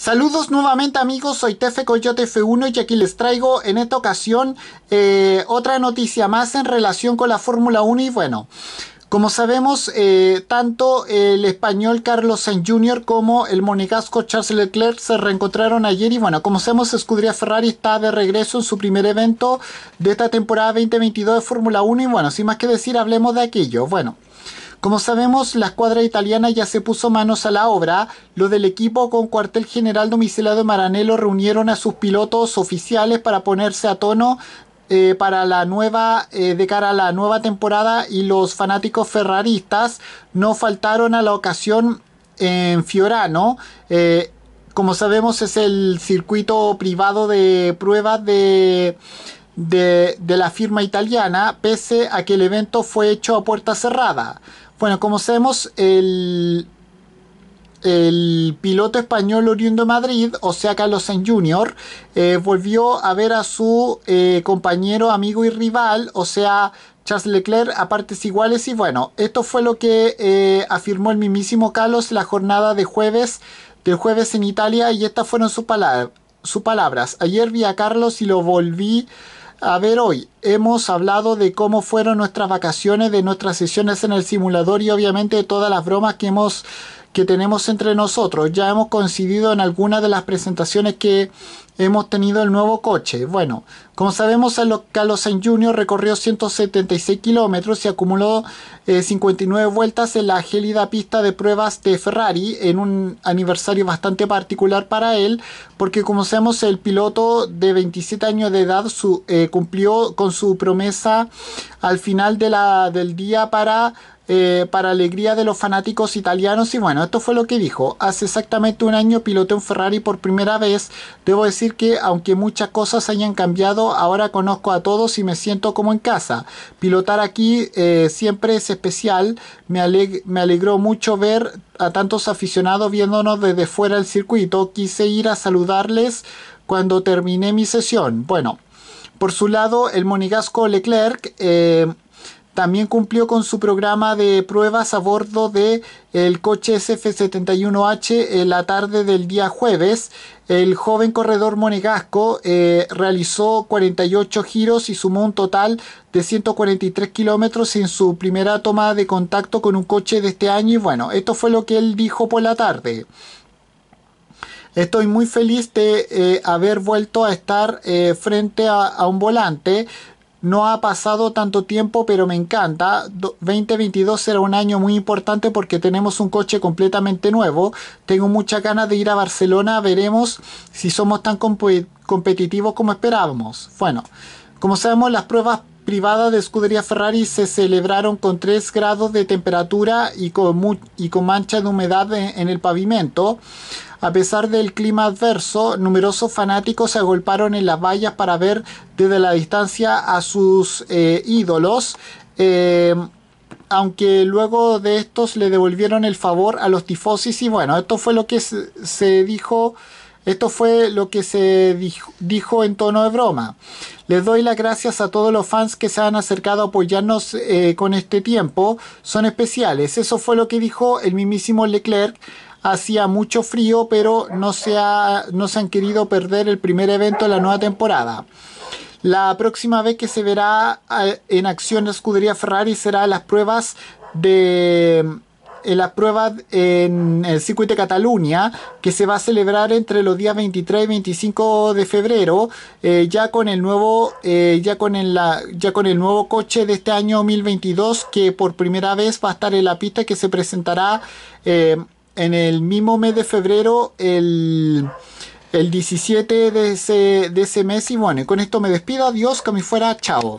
Saludos nuevamente amigos, soy Tefe Coyote F1 y aquí les traigo en esta ocasión eh, otra noticia más en relación con la Fórmula 1 y bueno, como sabemos, eh, tanto el español Carlos Sainz Jr. como el monegasco Charles Leclerc se reencontraron ayer y bueno, como sabemos, Escudería Ferrari está de regreso en su primer evento de esta temporada 2022 de Fórmula 1 y bueno, sin más que decir, hablemos de aquello. Bueno. Como sabemos, la escuadra italiana ya se puso manos a la obra. ...lo del equipo con cuartel general domiciliado de Maranello reunieron a sus pilotos oficiales para ponerse a tono eh, para la nueva eh, de cara a la nueva temporada y los fanáticos ferraristas no faltaron a la ocasión en Fiorano. Eh, como sabemos es el circuito privado de pruebas de, de, de la firma italiana, pese a que el evento fue hecho a puerta cerrada. Bueno, como sabemos, el, el piloto español oriundo de Madrid, o sea Carlos Sainz Jr., eh, volvió a ver a su eh, compañero, amigo y rival, o sea Charles Leclerc, a partes iguales. Y bueno, esto fue lo que eh, afirmó el mismísimo Carlos la jornada de jueves, del jueves en Italia, y estas fueron Sus palabras. Ayer vi a Carlos y lo volví a ver, hoy hemos hablado de cómo fueron nuestras vacaciones, de nuestras sesiones en el simulador y obviamente de todas las bromas que hemos que tenemos entre nosotros. Ya hemos coincidido en algunas de las presentaciones que hemos tenido el nuevo coche. Bueno, como sabemos, Carlos Sainz Jr. recorrió 176 kilómetros y acumuló 59 eh, vueltas en la gélida pista de pruebas de Ferrari en un aniversario bastante particular para él, porque como sabemos, el piloto de 27 años de edad eh, cumplió con su promesa al final de la, del día para eh, para alegría de los fanáticos italianos. Y bueno, esto fue lo que dijo. Hace exactamente un año piloté un Ferrari por primera vez. Debo decir que aunque muchas cosas hayan cambiado, ahora conozco a todos y me siento como en casa. Pilotar aquí eh, siempre es especial. Me, alegró mucho ver a tantos aficionados viéndonos desde fuera del circuito. Quise ir a saludarles cuando terminé mi sesión. Bueno, por su lado, el monigasco Leclerc eh, también cumplió con su programa de pruebas a bordo de el coche SF71H en la tarde del día jueves. El joven corredor monegasco eh, realizó 48 giros y sumó un total de 143 kilómetros en su primera toma de contacto con un coche de este año. Y bueno, esto fue lo que él dijo por la tarde. Estoy muy feliz de eh, haber vuelto a estar eh, frente a, un volante. No ha pasado tanto tiempo, pero me encanta. 2022 será un año muy importante porque tenemos un coche completamente nuevo. Tengo muchas ganas de ir a Barcelona. Veremos si somos tan competitivos como esperábamos. Bueno, como sabemos, las pruebas privada de escudería Ferrari se celebraron con 3 grados de temperatura y con, y mancha de humedad en, el pavimento. A pesar del clima adverso, numerosos fanáticos se agolparon en las vallas para ver desde la distancia a sus eh, ídolos. Eh, aunque luego de estos le devolvieron el favor a los tifosis y bueno, esto fue lo que se dijo esto fue lo que se dijo, en tono de broma. Les doy las gracias a todos los fans que se han acercado a apoyarnos eh, con este tiempo. Son especiales. Eso fue lo que dijo el mismísimo Leclerc. Hacía mucho frío, pero no se, no se han querido perder el primer evento de la nueva temporada. La próxima vez que se verá eh, en acción la escudería Ferrari será las pruebas de en eh, las pruebas en el circuito de Cataluña que se va a celebrar entre los días 23 y 25 de febrero eh, ya con el nuevo eh, ya con el ya con el nuevo coche de este año 2022 que por primera vez va a estar en la pista que se presentará en el mismo mes de febrero el 17 de ese, de ese mes y bueno, con esto me despido, adiós, que me fuera, chao.